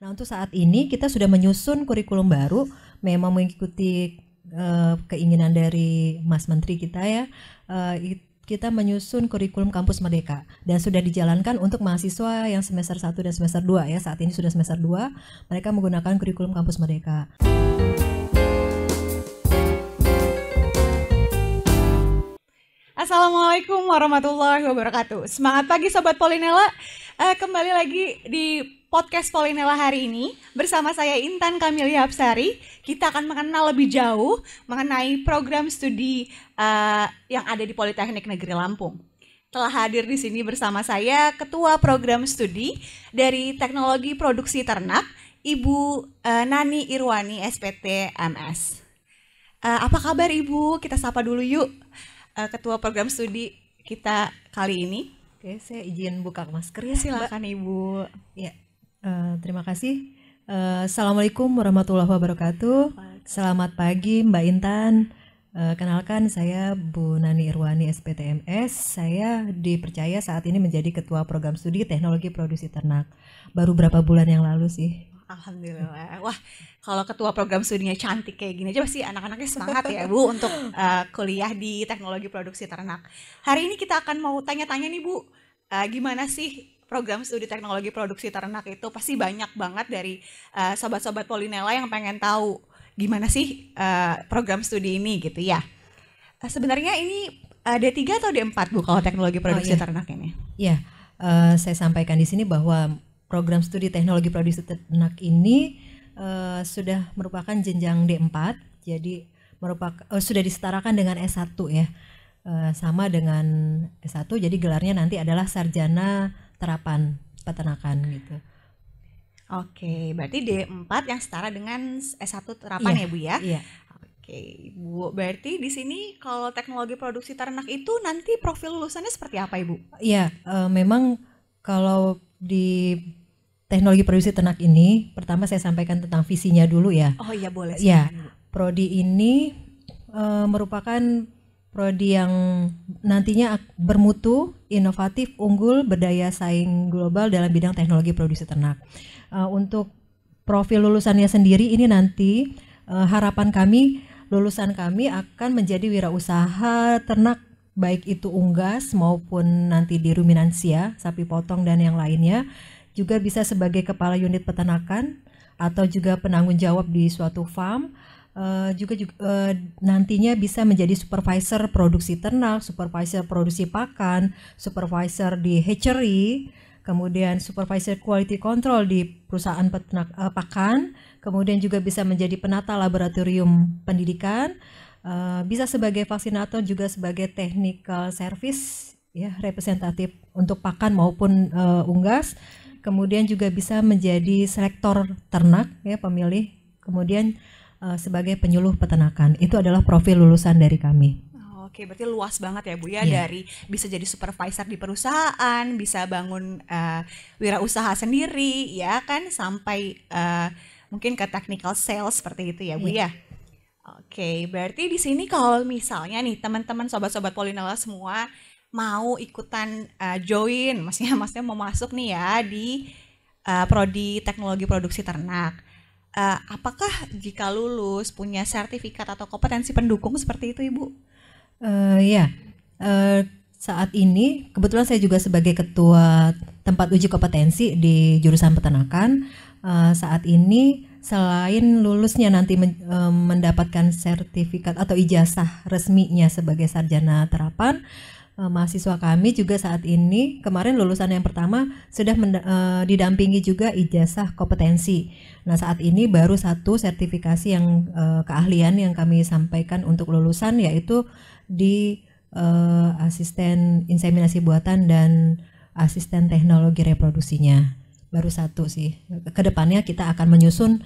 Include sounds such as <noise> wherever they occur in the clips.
Nah untuk saat ini kita sudah menyusun kurikulum baru, memang mengikuti uh, keinginan dari Mas Menteri kita ya. Uh, kita menyusun kurikulum kampus merdeka dan sudah dijalankan untuk mahasiswa yang semester 1 dan semester 2 ya. Saat ini sudah semester 2, mereka menggunakan kurikulum kampus merdeka. Assalamualaikum warahmatullahi wabarakatuh. Semangat pagi Sobat Polinela. Uh, eh, kembali lagi di podcast Polinela hari ini bersama saya Intan Kamilia Absari. Kita akan mengenal lebih jauh mengenai program studi uh, yang ada di Politeknik Negeri Lampung. Telah hadir di sini bersama saya Ketua Program Studi dari Teknologi Produksi Ternak, Ibu uh, Nani Irwani SPT MS. Uh, apa kabar Ibu? Kita sapa dulu yuk uh, ketua program studi kita kali ini. Oke, saya izin buka masker ya. Silakan Mbak. Ibu. Ya. Uh, terima kasih. Uh, Assalamualaikum warahmatullahi wabarakatuh. Selamat pagi Mbak Intan. Uh, kenalkan saya Bu Nani Irwani SPTMS. Saya dipercaya saat ini menjadi ketua program studi Teknologi Produksi Ternak. Baru berapa bulan yang lalu sih? Alhamdulillah. Wah, kalau ketua program studinya cantik kayak gini aja pasti anak-anaknya semangat ya Bu untuk uh, kuliah di teknologi produksi ternak. Hari ini kita akan mau tanya-tanya nih Bu, uh, gimana sih program studi teknologi produksi ternak itu? Pasti banyak banget dari uh, sobat-sobat Polinela yang pengen tahu gimana sih uh, program studi ini gitu ya. Uh, sebenarnya ini uh, D3 atau D4 Bu kalau oh, teknologi iya. produksi oh, iya. ternak ini? Iya, uh, saya sampaikan di sini bahwa program studi teknologi produksi ternak ini uh, sudah merupakan jenjang D4 jadi merupakan uh, eh, sudah disetarakan dengan S1 ya uh, sama dengan S1 jadi gelarnya nanti adalah sarjana terapan peternakan gitu. Oke, berarti D4 yang setara dengan S1 terapan iya, ya Bu ya? Iya. Oke, Bu. Berarti di sini kalau teknologi produksi ternak itu nanti profil lulusannya seperti apa, Ibu? Iya, uh, memang kalau di teknologi produksi ternak ini, pertama saya sampaikan tentang visinya dulu ya. Oh iya boleh. Ya, prodi ini e, merupakan prodi yang nantinya bermutu, inovatif, unggul, berdaya saing global dalam bidang teknologi produksi ternak. E, untuk profil lulusannya sendiri ini nanti e, harapan kami lulusan kami akan menjadi wirausaha ternak baik itu unggas maupun nanti di ruminansia, sapi potong dan yang lainnya juga bisa sebagai kepala unit peternakan atau juga penanggung jawab di suatu farm uh, juga, juga uh, nantinya bisa menjadi supervisor produksi ternak, supervisor produksi pakan, supervisor di hatchery, kemudian supervisor quality control di perusahaan peternak uh, pakan, kemudian juga bisa menjadi penata laboratorium pendidikan, uh, bisa sebagai vaksinator juga sebagai technical service ya representatif untuk pakan maupun uh, unggas kemudian juga bisa menjadi selektor ternak ya pemilih, kemudian uh, sebagai penyuluh peternakan. Itu adalah profil lulusan dari kami. Oh, oke, berarti luas banget ya Bu ya yeah. dari bisa jadi supervisor di perusahaan, bisa bangun uh, wirausaha sendiri, ya kan sampai uh, mungkin ke technical sales seperti itu ya Bu yeah. ya. Oke, berarti di sini kalau misalnya nih teman-teman sobat-sobat Polinola semua mau ikutan uh, join, maksudnya maksudnya mau masuk nih ya di uh, prodi teknologi produksi ternak. Uh, apakah jika lulus punya sertifikat atau kompetensi pendukung seperti itu, Ibu? Uh, ya, uh, saat ini kebetulan saya juga sebagai ketua tempat uji kompetensi di jurusan peternakan. Uh, saat ini selain lulusnya nanti men, uh, mendapatkan sertifikat atau ijazah resminya sebagai sarjana terapan Eh, mahasiswa kami juga saat ini kemarin lulusan yang pertama sudah eh, didampingi juga ijazah kompetensi. Nah, saat ini baru satu sertifikasi yang eh, keahlian yang kami sampaikan untuk lulusan yaitu di asisten inseminasi buatan dan asisten teknologi reproduksinya baru satu sih. Kedepannya kita akan menyusun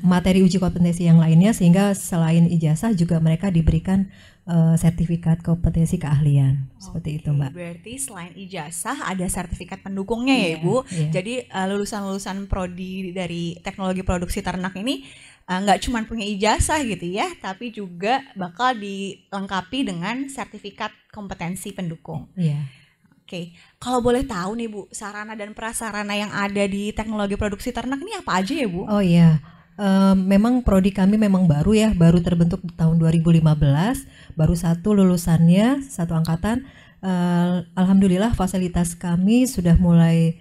materi uji kompetensi yang lainnya sehingga selain ijazah juga mereka diberikan uh, sertifikat kompetensi keahlian okay. seperti itu mbak. Berarti selain ijazah ada sertifikat pendukungnya yeah, ya iya, ibu. Yeah. Jadi uh, lulusan-lulusan prodi dari teknologi produksi ternak ini eh, nggak uh, cuma punya ijazah gitu ya, tapi juga bakal dilengkapi dengan sertifikat kompetensi pendukung. Yeah. Oke, kalau boleh tahu nih Bu, sarana dan prasarana yang ada di teknologi produksi ternak ini apa aja ya Bu? Oh iya, um, memang prodi kami memang baru ya, baru terbentuk tahun 2015, baru satu lulusannya, satu angkatan. Uh, Alhamdulillah fasilitas kami sudah mulai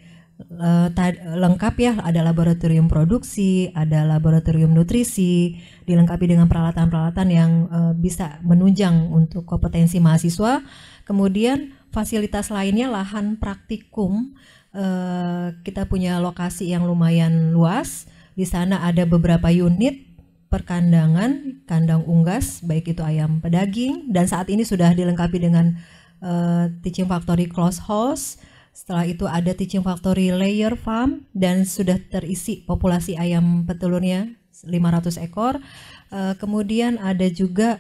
uh, lengkap ya, ada laboratorium produksi, ada laboratorium nutrisi, dilengkapi dengan peralatan-peralatan yang uh, bisa menunjang untuk kompetensi mahasiswa. Kemudian fasilitas lainnya lahan praktikum, uh, kita punya lokasi yang lumayan luas, di sana ada beberapa unit perkandangan, kandang unggas, baik itu ayam pedaging, dan saat ini sudah dilengkapi dengan uh, teaching factory close house. Setelah itu ada teaching factory layer farm dan sudah terisi populasi ayam petelurnya 500 ekor. Uh, kemudian ada juga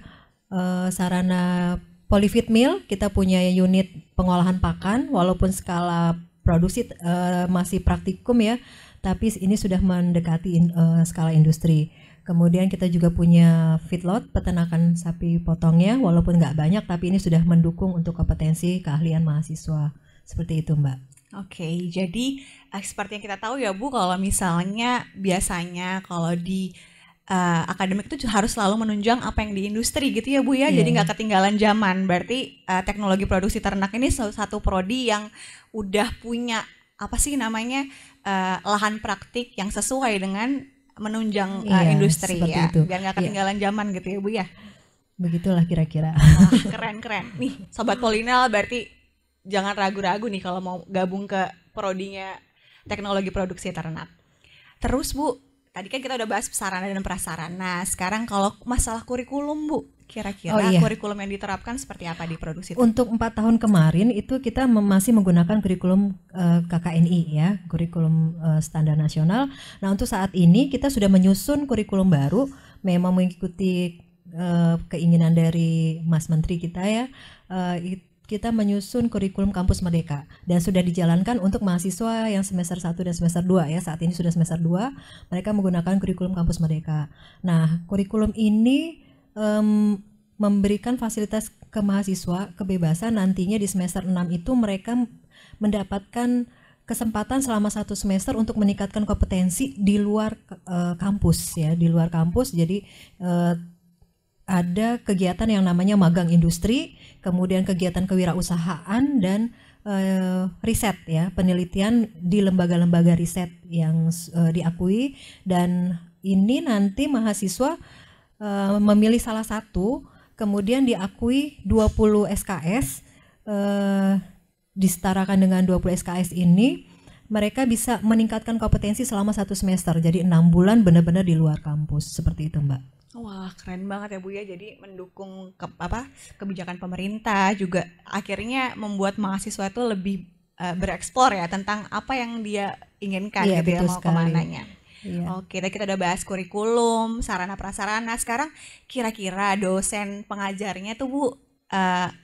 uh, sarana polyfit meal, kita punya unit pengolahan pakan walaupun skala produksi uh, masih praktikum ya tapi ini sudah mendekati in, uh, skala industri. Kemudian kita juga punya feedlot peternakan sapi potongnya, walaupun nggak banyak, tapi ini sudah mendukung untuk kompetensi keahlian mahasiswa seperti itu, Mbak. Oke, okay, jadi seperti yang kita tahu ya Bu, kalau misalnya biasanya kalau di uh, akademik itu harus selalu menunjang apa yang di industri gitu ya Bu ya, yeah. jadi nggak ketinggalan zaman. Berarti uh, teknologi produksi ternak ini satu prodi yang udah punya apa sih namanya uh, lahan praktik yang sesuai dengan menunjang iya, eh, industri ya itu. biar nggak iya. ketinggalan iya. zaman gitu ya bu ya begitulah kira-kira keren keren nih sobat Polinel berarti jangan ragu-ragu nih kalau mau gabung ke prodinya teknologi produksi ternak terus bu tadi kan kita udah bahas sarana dan prasarana sekarang kalau masalah kurikulum bu Kira-kira oh, iya. kurikulum yang diterapkan seperti apa di produksi? Untuk empat tahun kemarin itu kita masih menggunakan kurikulum uh, eh, KKNI ya, kurikulum uh, standar nasional. Nah untuk saat ini kita sudah menyusun kurikulum baru, memang mengikuti uh, keinginan dari Mas Menteri kita ya. Uh, kita menyusun kurikulum kampus merdeka dan sudah dijalankan untuk mahasiswa yang semester 1 dan semester 2 ya saat ini sudah semester 2 mereka menggunakan kurikulum kampus merdeka. Nah, kurikulum ini um, memberikan fasilitas ke mahasiswa kebebasan nantinya di semester 6 itu mereka mendapatkan kesempatan selama satu semester untuk meningkatkan kompetensi di luar uh, kampus ya di luar kampus jadi uh, ada kegiatan yang namanya magang industri kemudian kegiatan kewirausahaan dan uh, riset ya penelitian di lembaga-lembaga riset yang diakui dan ini nanti mahasiswa Eh, memilih salah satu, kemudian diakui 20 SKS eh disetarakan dengan 20 SKS ini mereka bisa meningkatkan kompetensi selama satu semester jadi enam bulan benar-benar di luar kampus seperti itu mbak Wah keren banget ya Bu ya jadi mendukung ke, apa kebijakan pemerintah juga akhirnya membuat mahasiswa itu lebih uh, bereksplor ya tentang apa yang dia inginkan iya, gitu ya mau sekali. kemananya. Iya. Oke, tadi kita udah bahas kurikulum, sarana prasarana. Sekarang kira-kira dosen pengajarnya tuh Bu uh,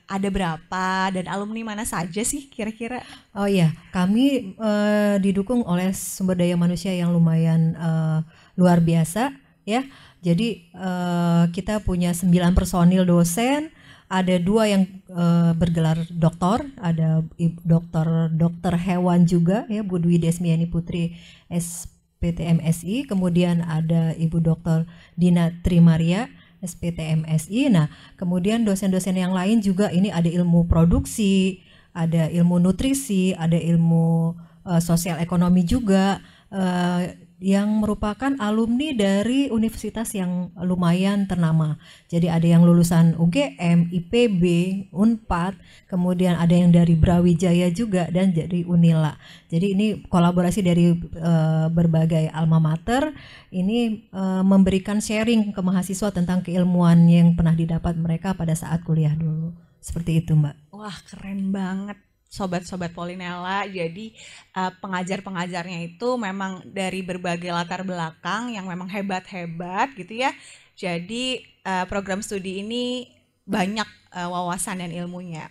ada berapa dan alumni mana saja sih kira-kira? Oh iya, kami uh, didukung oleh sumber daya manusia yang lumayan uh, luar biasa ya. Jadi uh, kita punya sembilan personil dosen, ada dua yang uh, bergelar doktor, ada dokter dokter hewan juga ya Bu Dwi Desmiani Putri S SPTMSI, kemudian ada Ibu Dr. Dina Trimaria SPTMSI. Nah, kemudian dosen-dosen yang lain juga ini ada ilmu produksi, ada ilmu nutrisi, ada ilmu uh, sosial ekonomi juga. Uh, yang merupakan alumni dari universitas yang lumayan ternama. Jadi ada yang lulusan UGM, IPB, Unpad, kemudian ada yang dari Brawijaya juga dan jadi Unila. Jadi ini kolaborasi dari uh, berbagai alma mater ini uh, memberikan sharing ke mahasiswa tentang keilmuan yang pernah didapat mereka pada saat kuliah dulu. Seperti itu, Mbak. Wah, keren banget sobat-sobat Polinella. Jadi uh, pengajar-pengajarnya itu memang dari berbagai latar belakang yang memang hebat-hebat gitu ya. Jadi uh, program studi ini banyak uh, wawasan dan ilmunya.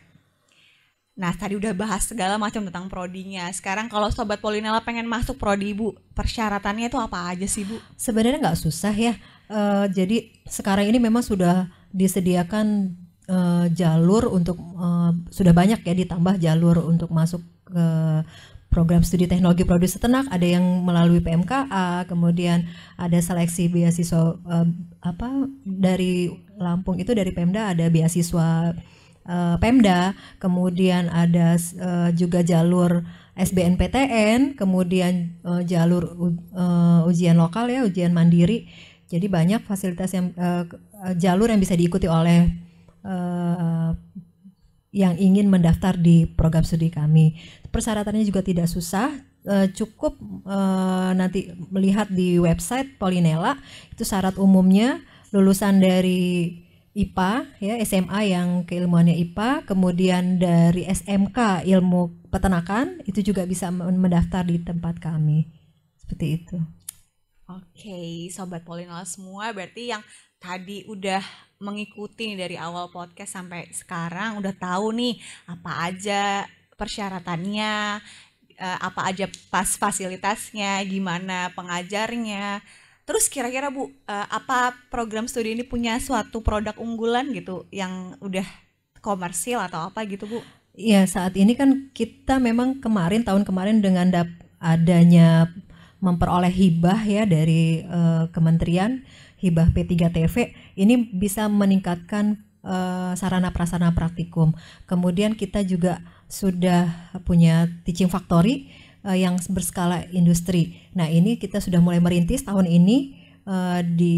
Nah, tadi udah bahas segala macam tentang prodinya. Sekarang kalau sobat Polinella pengen masuk prodi ibu, persyaratannya itu apa aja sih Bu? Sebenarnya nggak susah ya. Uh, jadi sekarang ini memang sudah disediakan uh, jalur untuk uh, sudah banyak ya ditambah jalur untuk masuk ke program studi teknologi produksi ternak, ada yang melalui PMKA, kemudian ada seleksi beasiswa uh, apa dari Lampung itu dari Pemda ada beasiswa uh, Pemda, kemudian ada uh, juga jalur SBNPTN, kemudian uh, jalur uh, ujian lokal ya, ujian mandiri. Jadi banyak fasilitas yang uh, jalur yang bisa diikuti oleh uh, yang ingin mendaftar di program studi kami. Persyaratannya juga tidak susah, uh, cukup uh, nanti melihat di website Polinela itu syarat umumnya lulusan dari IPA ya SMA yang keilmuannya IPA, kemudian dari SMK ilmu peternakan itu juga bisa mendaftar di tempat kami. Seperti itu. Oke, sobat Polinela semua, berarti yang tadi udah mengikuti nih dari awal podcast sampai sekarang udah tahu nih apa aja persyaratannya, eh, apa aja pas fasilitasnya, gimana pengajarnya. Terus kira-kira Bu, eh, apa program studi ini punya suatu produk unggulan gitu yang udah komersil atau apa gitu Bu? Ya saat ini kan kita memang kemarin tahun kemarin dengan adanya memperoleh hibah ya dari uh, kementerian hibah P3TV ini bisa meningkatkan uh, sarana prasarana praktikum. Kemudian kita juga sudah punya teaching factory uh, yang berskala industri. Nah, ini kita sudah mulai merintis tahun ini eh, di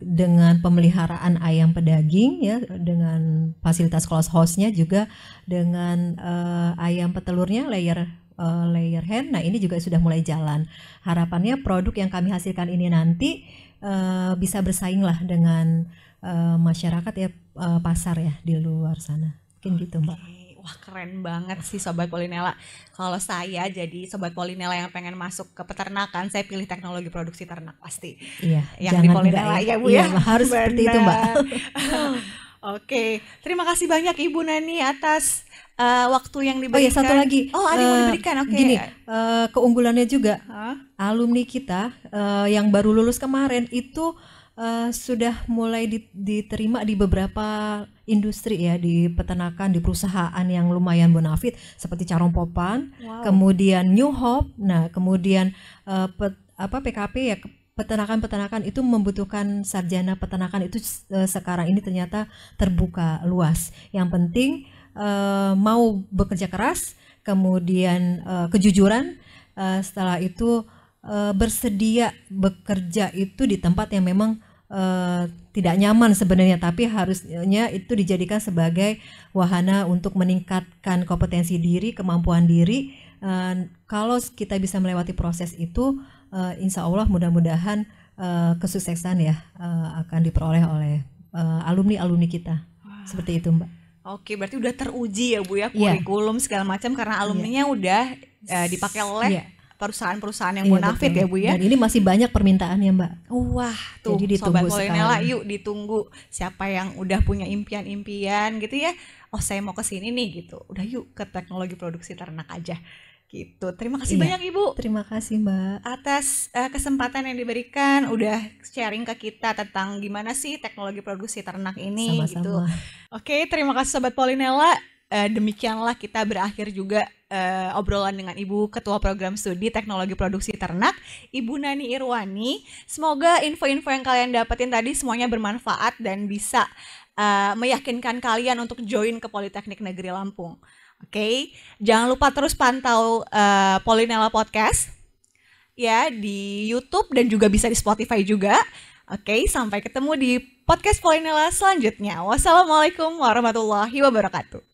dengan pemeliharaan ayam pedaging ya dengan fasilitas close house-nya juga dengan uh, ayam petelurnya layer uh, layer hand. Nah, ini juga sudah mulai jalan. Harapannya produk yang kami hasilkan ini nanti Eh, bisa bersaing lah dengan uh, masyarakat ya uh, pasar ya di luar sana. Mungkin gitu Mbak. Wah keren banget sih Sobat Polinela. Kalau saya jadi Sobat Polinela yang pengen masuk ke peternakan, saya pilih teknologi produksi ternak pasti. Iya. Yang di Polinela ya, ya Bu ya. iya, ya. Harus Benar. seperti itu Mbak. <laughs> Oke, terima kasih banyak Ibu Nani atas uh, waktu yang oh iya, diberikan. Oh ya satu lagi. Oh ada uh, yang eh, diberikan, oke. Okay. Gini, uh, keunggulannya juga huh? alumni kita uh, yang baru lulus kemarin itu uh, sudah mulai diterima di beberapa industri ya di peternakan di perusahaan yang lumayan bonafit seperti Carong Popan, wow. kemudian New Hope, nah kemudian uh, apa PKP ya peternakan-peternakan itu membutuhkan sarjana peternakan itu e, sekarang ini ternyata terbuka luas. Yang penting e, mau bekerja keras, kemudian e, kejujuran, e, setelah itu e, bersedia bekerja itu di tempat yang memang e, tidak nyaman sebenarnya, tapi harusnya itu dijadikan sebagai wahana untuk meningkatkan kompetensi diri, kemampuan diri. E, kalau kita bisa melewati proses itu uh, insya Allah mudah-mudahan uh, kesuksesan ya uh, akan diperoleh oleh uh, alumni alumni kita wow. seperti itu mbak. Oke, berarti udah teruji ya bu ya iya. kurikulum yeah. segala macam karena iya. alumninya yeah. udah uh, dipakai oleh yeah perusahaan-perusahaan yang iya, bonafit betul. ya Bu ya. Dan ini masih banyak permintaan ya Mbak. Wah, tuh Jadi ditunggu sobat Polinela yuk ditunggu siapa yang udah punya impian-impian gitu ya. Oh, saya mau ke sini nih gitu. Udah yuk ke teknologi produksi ternak aja. Gitu. Terima kasih iya. banyak Ibu. Terima kasih Mbak atas uh, kesempatan yang diberikan udah sharing ke kita tentang gimana sih teknologi produksi ternak ini gitu. Sama-sama. gitu. Oke, terima kasih sobat Polinella. Uh, demikianlah kita berakhir juga uh, obrolan dengan Ibu Ketua Program Studi Teknologi Produksi Ternak, Ibu Nani Irwani. Semoga info-info yang kalian dapetin tadi semuanya bermanfaat dan bisa uh, meyakinkan kalian untuk join ke Politeknik Negeri Lampung okay? jangan lupa terus pantau uh, Polinella Podcast ya di YouTube dan juga bisa di Spotify juga. Oke, okay, sampai ketemu di podcast Polinella selanjutnya. Wassalamualaikum warahmatullahi wabarakatuh.